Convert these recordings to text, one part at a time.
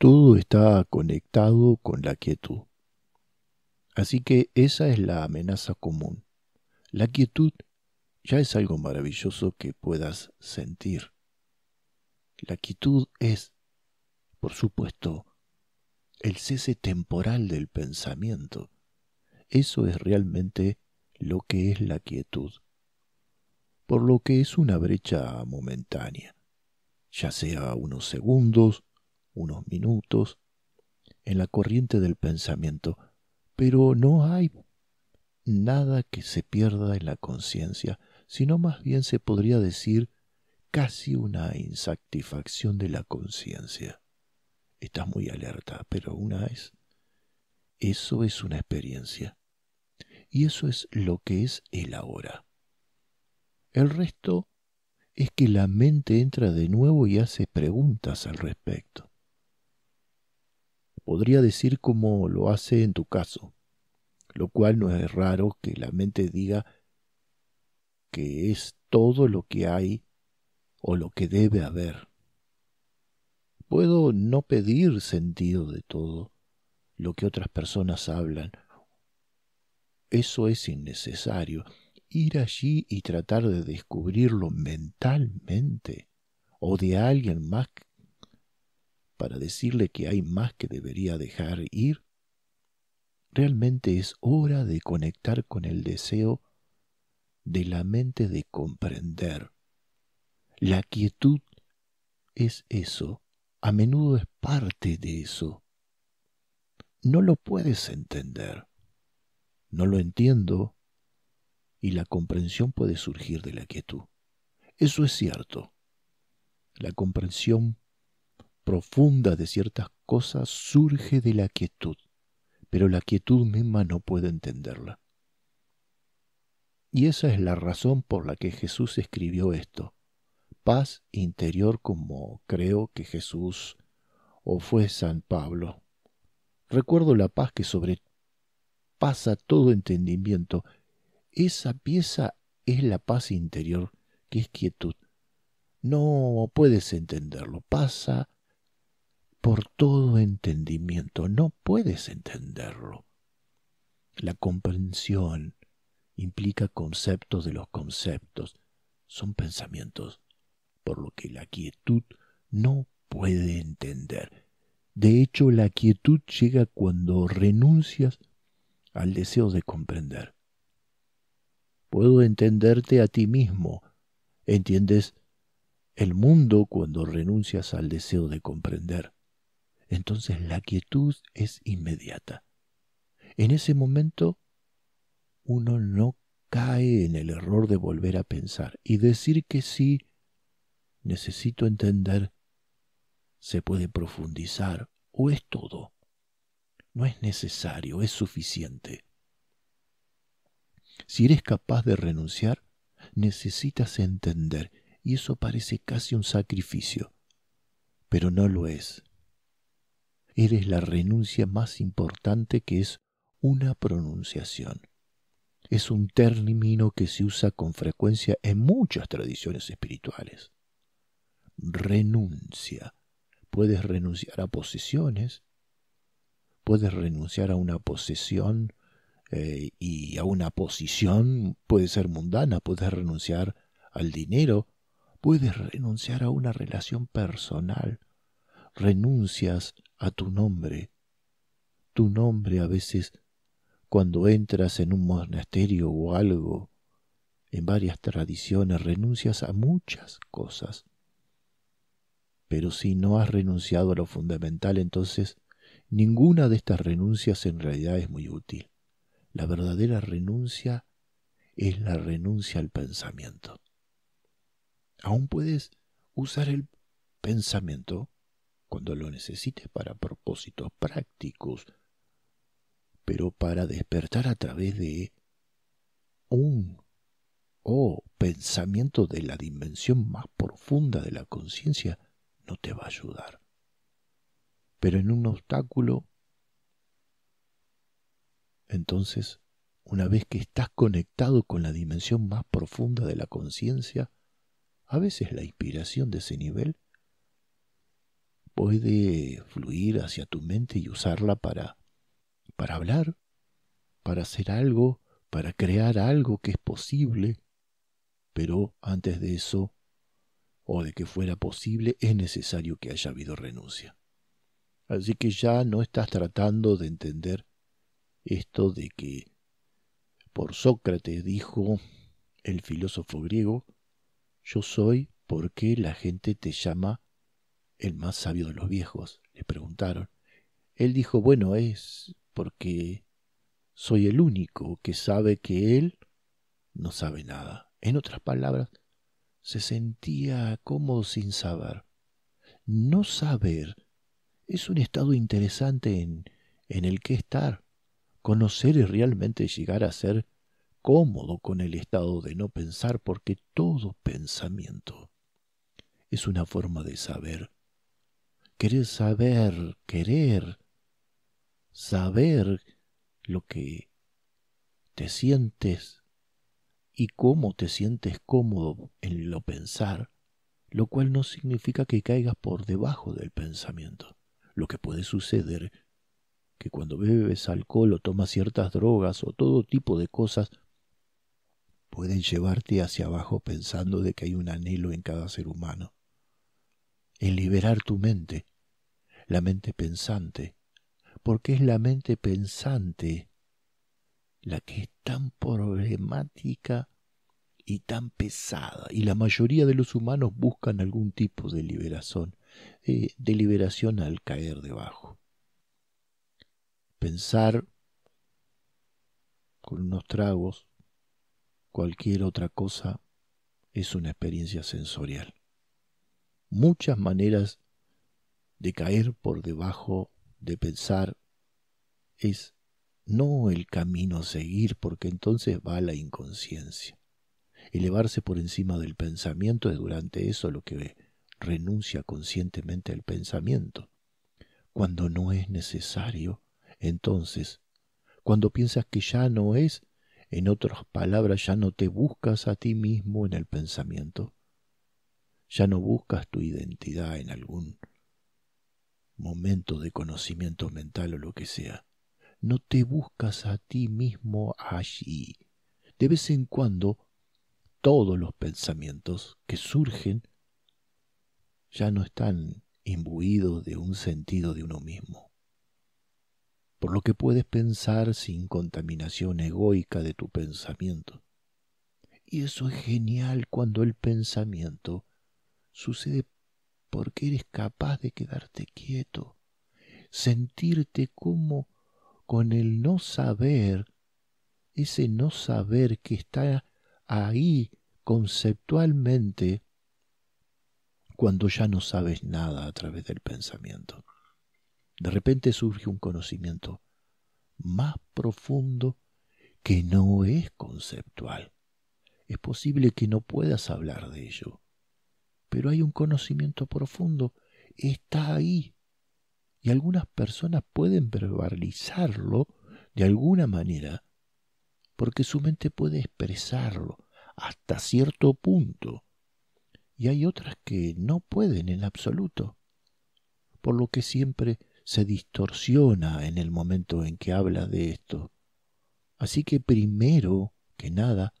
Todo está conectado con la quietud. Así que esa es la amenaza común. La quietud ya es algo maravilloso que puedas sentir. La quietud es, por supuesto, el cese temporal del pensamiento. Eso es realmente lo que es la quietud, por lo que es una brecha momentánea, ya sea unos segundos, unos minutos, en la corriente del pensamiento, pero no hay nada que se pierda en la conciencia, sino más bien se podría decir casi una insatisfacción de la conciencia. Estás muy alerta, pero una es... Eso es una experiencia. Y eso es lo que es el ahora. El resto es que la mente entra de nuevo y hace preguntas al respecto podría decir como lo hace en tu caso, lo cual no es raro que la mente diga que es todo lo que hay o lo que debe haber. Puedo no pedir sentido de todo lo que otras personas hablan. Eso es innecesario. Ir allí y tratar de descubrirlo mentalmente o de alguien más para decirle que hay más que debería dejar ir? Realmente es hora de conectar con el deseo de la mente de comprender. La quietud es eso, a menudo es parte de eso. No lo puedes entender, no lo entiendo, y la comprensión puede surgir de la quietud. Eso es cierto. La comprensión profunda de ciertas cosas surge de la quietud, pero la quietud misma no puede entenderla. Y esa es la razón por la que Jesús escribió esto. Paz interior como creo que Jesús o fue San Pablo. Recuerdo la paz que sobre pasa todo entendimiento. Esa pieza es la paz interior, que es quietud. No puedes entenderlo, pasa por todo entendimiento. No puedes entenderlo. La comprensión implica conceptos de los conceptos. Son pensamientos, por lo que la quietud no puede entender. De hecho, la quietud llega cuando renuncias al deseo de comprender. Puedo entenderte a ti mismo. Entiendes el mundo cuando renuncias al deseo de comprender entonces la quietud es inmediata. En ese momento uno no cae en el error de volver a pensar y decir que sí, necesito entender, se puede profundizar o es todo. No es necesario, es suficiente. Si eres capaz de renunciar, necesitas entender y eso parece casi un sacrificio, pero no lo es eres la renuncia más importante que es una pronunciación. Es un término que se usa con frecuencia en muchas tradiciones espirituales. Renuncia. Puedes renunciar a posesiones, puedes renunciar a una posesión eh, y a una posición, puede ser mundana, puedes renunciar al dinero, puedes renunciar a una relación personal, renuncias a tu nombre. Tu nombre a veces cuando entras en un monasterio o algo, en varias tradiciones renuncias a muchas cosas. Pero si no has renunciado a lo fundamental, entonces ninguna de estas renuncias en realidad es muy útil. La verdadera renuncia es la renuncia al pensamiento. Aún puedes usar el pensamiento cuando lo necesites para propósitos prácticos, pero para despertar a través de un o pensamiento de la dimensión más profunda de la conciencia no te va a ayudar. Pero en un obstáculo, entonces, una vez que estás conectado con la dimensión más profunda de la conciencia, a veces la inspiración de ese nivel puede fluir hacia tu mente y usarla para, para hablar, para hacer algo, para crear algo que es posible. Pero antes de eso, o de que fuera posible, es necesario que haya habido renuncia. Así que ya no estás tratando de entender esto de que por Sócrates dijo el filósofo griego, yo soy porque la gente te llama el más sabio de los viejos, le preguntaron. Él dijo, bueno, es porque soy el único que sabe que él no sabe nada. En otras palabras, se sentía cómodo sin saber. No saber es un estado interesante en, el que estar. Conocer es realmente llegar a ser cómodo con el estado de no pensar porque todo pensamiento es una forma de saber Querer saber, querer, saber lo que te sientes y cómo te sientes cómodo en lo pensar, lo cual no significa que caigas por debajo del pensamiento. Lo que puede suceder que cuando bebes alcohol o tomas ciertas drogas o todo tipo de cosas, pueden llevarte hacia abajo pensando de que hay un anhelo en cada ser humano. En liberar tu mente, la mente pensante, porque es la mente pensante la que es tan problemática y tan pesada, y la mayoría de los humanos buscan algún tipo de liberación, eh, de liberación al caer debajo. Pensar con unos tragos, cualquier otra cosa, es una experiencia sensorial. Muchas maneras de caer por debajo, de pensar, es no el camino a seguir, porque entonces va la inconsciencia. Elevarse por encima del pensamiento es durante eso lo que renuncia conscientemente al pensamiento. Cuando no es necesario, entonces, cuando piensas que ya no es, en otras palabras, ya no te buscas a ti mismo en el pensamiento, ya no buscas tu identidad en algún momento de conocimiento mental o lo que sea. No te buscas a ti mismo allí. De vez en cuando, todos los pensamientos que surgen ya no están imbuidos de un sentido de uno mismo. Por lo que puedes pensar sin contaminación egoica de tu pensamiento. Y eso es genial cuando el pensamiento sucede porque eres capaz de quedarte quieto, sentirte como con el no saber, ese no saber que está ahí conceptualmente cuando ya no sabes nada a través del pensamiento. De repente surge un conocimiento más profundo que no es conceptual. Es posible que no puedas hablar de ello, pero hay un conocimiento profundo, está ahí. Y algunas personas pueden verbalizarlo de alguna manera, porque su mente puede expresarlo hasta cierto punto. Y hay otras que no pueden en absoluto, por lo que siempre se distorsiona en el momento en que habla de esto. Así que primero que nada,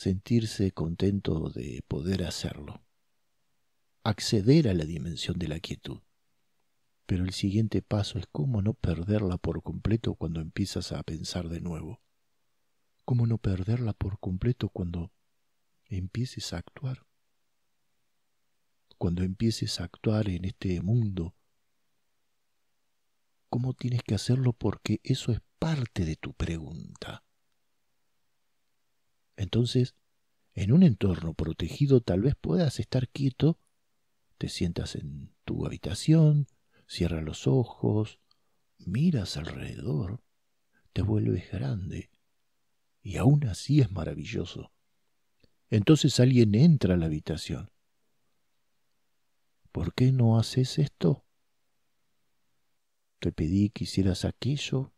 sentirse contento de poder hacerlo, acceder a la dimensión de la quietud. Pero el siguiente paso es cómo no perderla por completo cuando empiezas a pensar de nuevo, cómo no perderla por completo cuando empieces a actuar, cuando empieces a actuar en este mundo, cómo tienes que hacerlo porque eso es parte de tu pregunta. Entonces, en un entorno protegido tal vez puedas estar quieto, te sientas en tu habitación, cierras los ojos, miras alrededor, te vuelves grande, y aún así es maravilloso. Entonces alguien entra a la habitación. ¿Por qué no haces esto? Te pedí que hicieras aquello,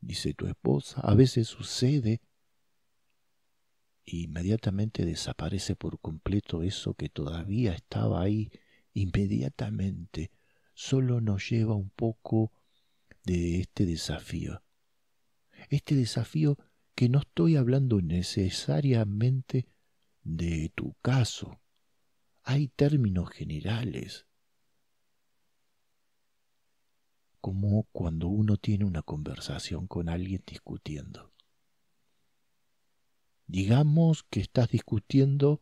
dice tu esposa. A veces sucede inmediatamente desaparece por completo eso que todavía estaba ahí, inmediatamente solo nos lleva un poco de este desafío. Este desafío que no estoy hablando necesariamente de tu caso. Hay términos generales. Como cuando uno tiene una conversación con alguien discutiendo. Digamos que estás discutiendo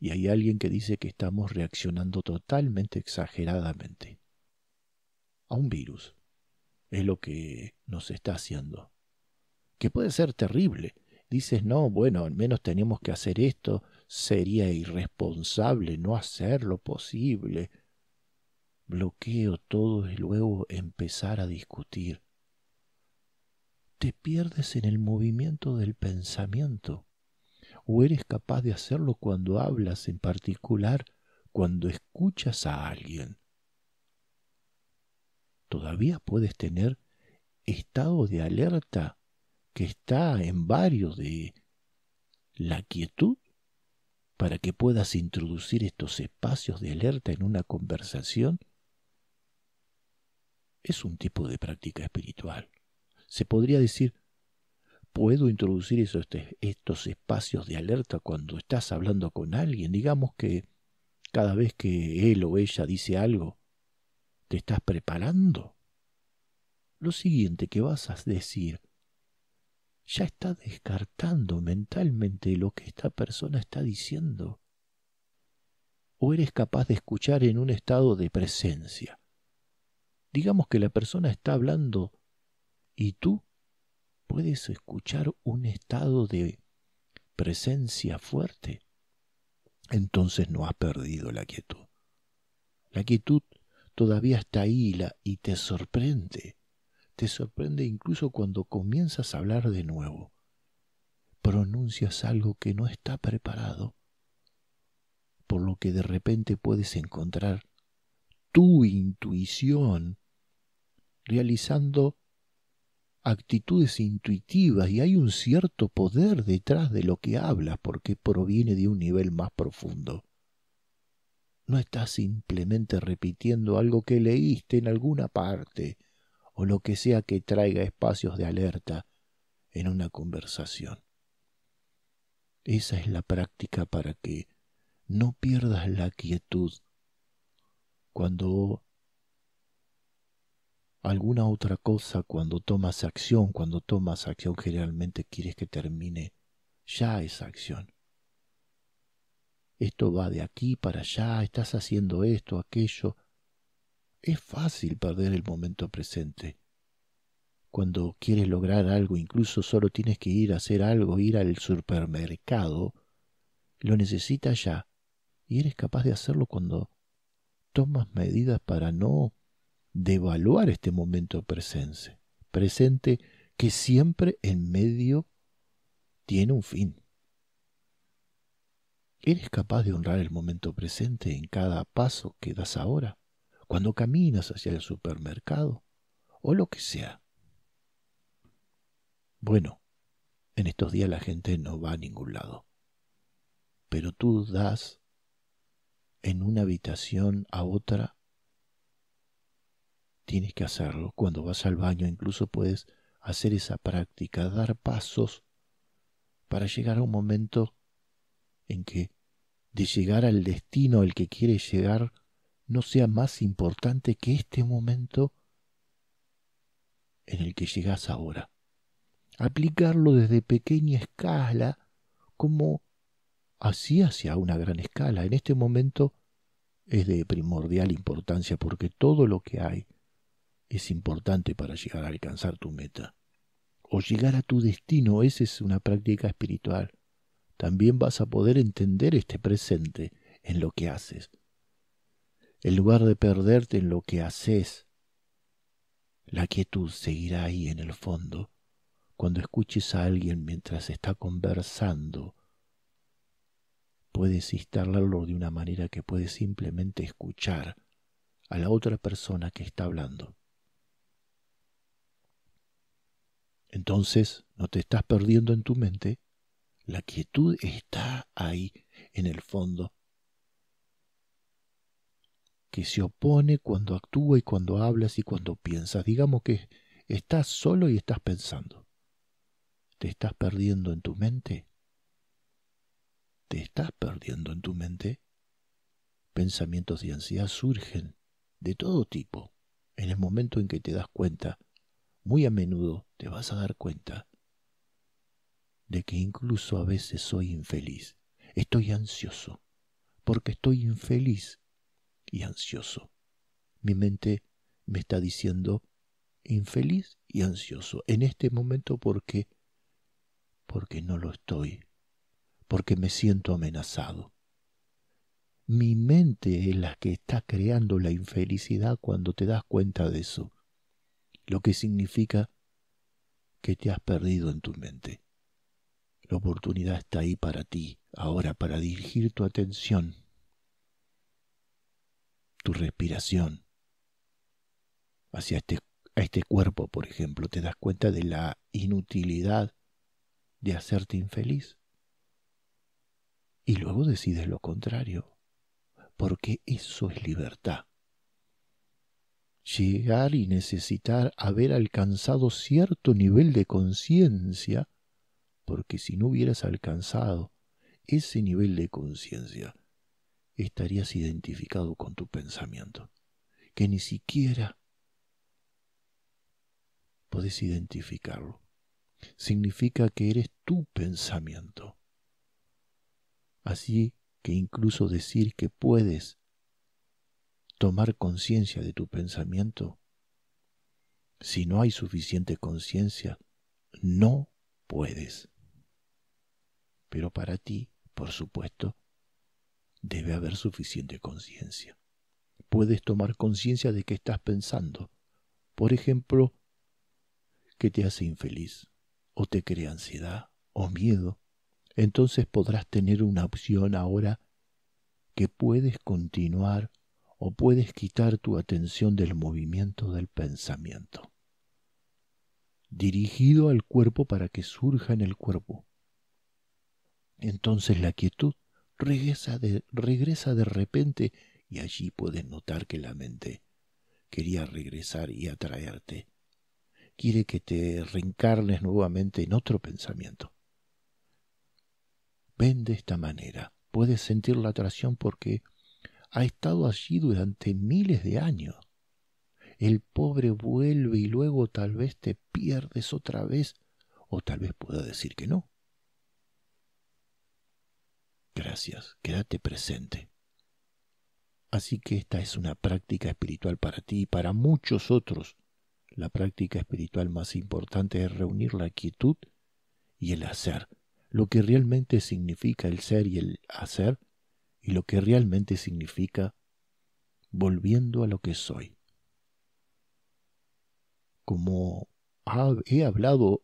y hay alguien que dice que estamos reaccionando totalmente exageradamente a un virus. Es lo que nos está haciendo. Que puede ser terrible. Dices, no, bueno, al menos tenemos que hacer esto. Sería irresponsable no hacer lo posible. Bloqueo todo y luego empezar a discutir te pierdes en el movimiento del pensamiento, o eres capaz de hacerlo cuando hablas en particular, cuando escuchas a alguien. Todavía puedes tener estado de alerta que está en varios de la quietud para que puedas introducir estos espacios de alerta en una conversación es un tipo de práctica espiritual se podría decir, puedo introducir este, estos espacios de alerta cuando estás hablando con alguien. Digamos que cada vez que él o ella dice algo, te estás preparando. Lo siguiente que vas a decir ya está descartando mentalmente lo que esta persona está diciendo. O eres capaz de escuchar en un estado de presencia. Digamos que la persona está hablando y tú puedes escuchar un estado de presencia fuerte, entonces no has perdido la quietud. La quietud todavía está ahí la, y te sorprende. Te sorprende incluso cuando comienzas a hablar de nuevo. Pronuncias algo que no está preparado, por lo que de repente puedes encontrar tu intuición realizando actitudes intuitivas y hay un cierto poder detrás de lo que hablas porque proviene de un nivel más profundo. No estás simplemente repitiendo algo que leíste en alguna parte o lo que sea que traiga espacios de alerta en una conversación. Esa es la práctica para que no pierdas la quietud cuando alguna otra cosa cuando tomas acción, cuando tomas acción generalmente quieres que termine ya esa acción. Esto va de aquí para allá, estás haciendo esto, aquello. Es fácil perder el momento presente. Cuando quieres lograr algo, incluso solo tienes que ir a hacer algo, ir al supermercado, lo necesitas ya. Y eres capaz de hacerlo cuando tomas medidas para no de evaluar este momento presente, presente que siempre en medio tiene un fin. ¿Eres capaz de honrar el momento presente en cada paso que das ahora, cuando caminas hacia el supermercado o lo que sea? Bueno, en estos días la gente no va a ningún lado, pero tú das en una habitación a otra Tienes que hacerlo cuando vas al baño, incluso puedes hacer esa práctica, dar pasos para llegar a un momento en que de llegar al destino el que quiere llegar no sea más importante que este momento en el que llegas ahora. Aplicarlo desde pequeña escala, como así hacia una gran escala. En este momento es de primordial importancia porque todo lo que hay es importante para llegar a alcanzar tu meta. O llegar a tu destino, esa es una práctica espiritual. También vas a poder entender este presente en lo que haces. En lugar de perderte en lo que haces, la quietud seguirá ahí en el fondo. Cuando escuches a alguien mientras está conversando, puedes instalarlo de una manera que puedes simplemente escuchar a la otra persona que está hablando. Entonces no te estás perdiendo en tu mente. La quietud está ahí, en el fondo, que se opone cuando actúa y cuando hablas y cuando piensas. Digamos que estás solo y estás pensando. ¿Te estás perdiendo en tu mente? ¿Te estás perdiendo en tu mente? Pensamientos de ansiedad surgen de todo tipo en el momento en que te das cuenta, muy a menudo, te vas a dar cuenta de que incluso a veces soy infeliz. Estoy ansioso, porque estoy infeliz y ansioso. Mi mente me está diciendo infeliz y ansioso en este momento porque porque no lo estoy, porque me siento amenazado. Mi mente es la que está creando la infelicidad cuando te das cuenta de eso, lo que significa que te has perdido en tu mente. La oportunidad está ahí para ti, ahora para dirigir tu atención, tu respiración hacia este, a este cuerpo, por ejemplo. ¿Te das cuenta de la inutilidad de hacerte infeliz? Y luego decides lo contrario, porque eso es libertad llegar y necesitar haber alcanzado cierto nivel de conciencia, porque si no hubieras alcanzado ese nivel de conciencia, estarías identificado con tu pensamiento, que ni siquiera podés identificarlo. Significa que eres tu pensamiento. Así que incluso decir que puedes tomar conciencia de tu pensamiento. Si no hay suficiente conciencia, no puedes. Pero para ti, por supuesto, debe haber suficiente conciencia. Puedes tomar conciencia de que estás pensando. Por ejemplo, que te hace infeliz, o te crea ansiedad, o miedo. Entonces podrás tener una opción ahora que puedes continuar o puedes quitar tu atención del movimiento del pensamiento. Dirigido al cuerpo para que surja en el cuerpo. Entonces la quietud regresa de, regresa de repente y allí puedes notar que la mente quería regresar y atraerte. Quiere que te reencarnes nuevamente en otro pensamiento. Ven de esta manera. Puedes sentir la atracción porque ha estado allí durante miles de años. El pobre vuelve y luego tal vez te pierdes otra vez, o tal vez pueda decir que no. Gracias, quédate presente. Así que esta es una práctica espiritual para ti y para muchos otros. La práctica espiritual más importante es reunir la quietud y el hacer, lo que realmente significa el ser y el hacer y lo que realmente significa, volviendo a lo que soy. Como he hablado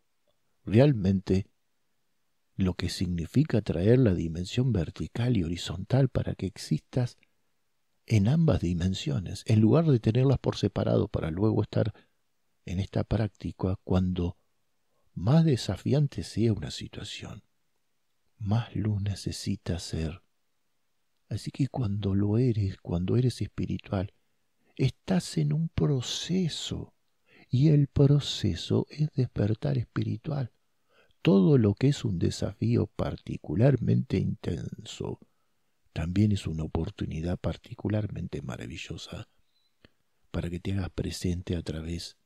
realmente lo que significa traer la dimensión vertical y horizontal para que existas en ambas dimensiones, en lugar de tenerlas por separado para luego estar en esta práctica cuando más desafiante sea una situación, más luz necesita ser Así que cuando lo eres, cuando eres espiritual, estás en un proceso y el proceso es despertar espiritual. Todo lo que es un desafío particularmente intenso también es una oportunidad particularmente maravillosa para que te hagas presente a través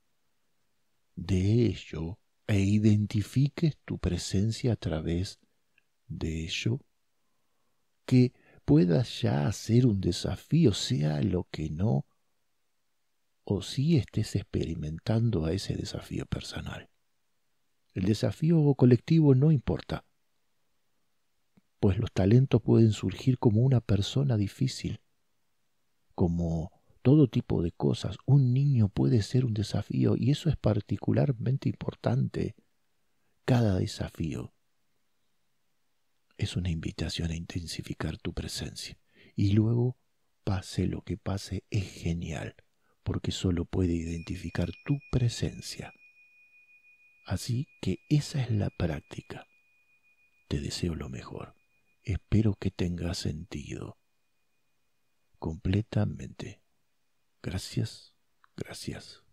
de ello e identifiques tu presencia a través de ello que puedas ya hacer un desafío, sea lo que no, o si estés experimentando a ese desafío personal. El desafío colectivo no importa, pues los talentos pueden surgir como una persona difícil, como todo tipo de cosas. Un niño puede ser un desafío y eso es particularmente importante. Cada desafío es una invitación a intensificar tu presencia. Y luego, pase lo que pase, es genial, porque solo puede identificar tu presencia. Así que esa es la práctica. Te deseo lo mejor. Espero que tenga sentido. Completamente. Gracias, gracias.